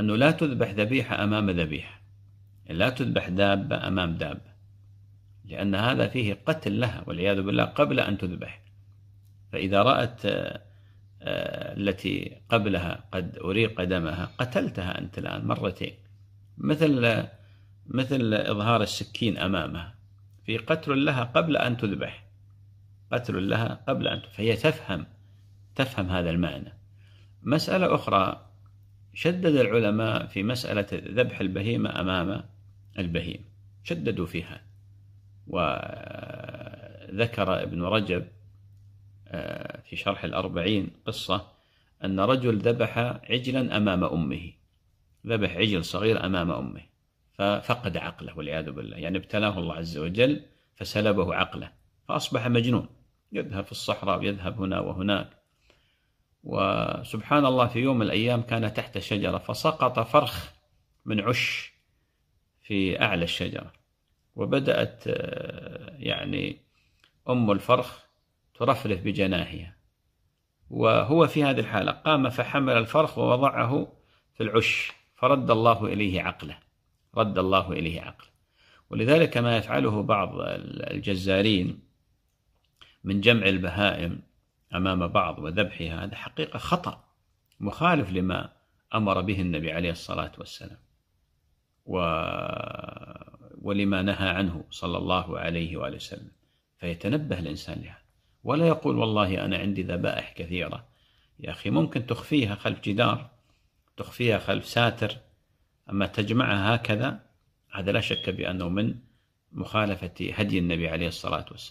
أنه لا تذبح ذبيحة أمام ذبيحة يعني لا تذبح دابة أمام دابة لأن هذا فيه قتل لها والعياذ بالله قبل أن تذبح فإذا رأت آه، آه، التي قبلها قد أريق دمها قتلتها أنت الآن مرتين مثل آه، مثل إظهار السكين أمامها في قتل لها قبل أن تذبح قتل لها قبل أن فهي تفهم تفهم هذا المعنى مسألة أخرى شدد العلماء في مسألة ذبح البهيمة أمام البهيم شددوا فيها وذكر ابن رجب آه، في شرح الأربعين قصة أن رجل ذبح عجلا أمام أمه ذبح عجل صغير أمام أمه ففقد عقله والعياذ بالله يعني ابتلاه الله عز وجل فسلبه عقله فأصبح مجنون يذهب في الصحراء ويذهب هنا وهناك وسبحان الله في يوم من الأيام كان تحت شجرة فسقط فرخ من عش في أعلى الشجرة وبدأت آه، يعني أم الفرخ ترفرف بجناحها وهو في هذه الحالة قام فحمل الفرخ ووضعه في العش فرد الله إليه عقله رد الله إليه عقله ولذلك ما يفعله بعض الجزارين من جمع البهائم أمام بعض وذبحها هذا حقيقة خطأ مخالف لما أمر به النبي عليه الصلاة والسلام و... ولما نهى عنه صلى الله عليه وآله وسلم فيتنبه الإنسان لهذا ولا يقول والله أنا عندي ذبائح كثيرة يا أخي ممكن تخفيها خلف جدار تخفيها خلف ساتر أما تجمعها هكذا هذا لا شك بأنه من مخالفة هدي النبي عليه الصلاة والسلام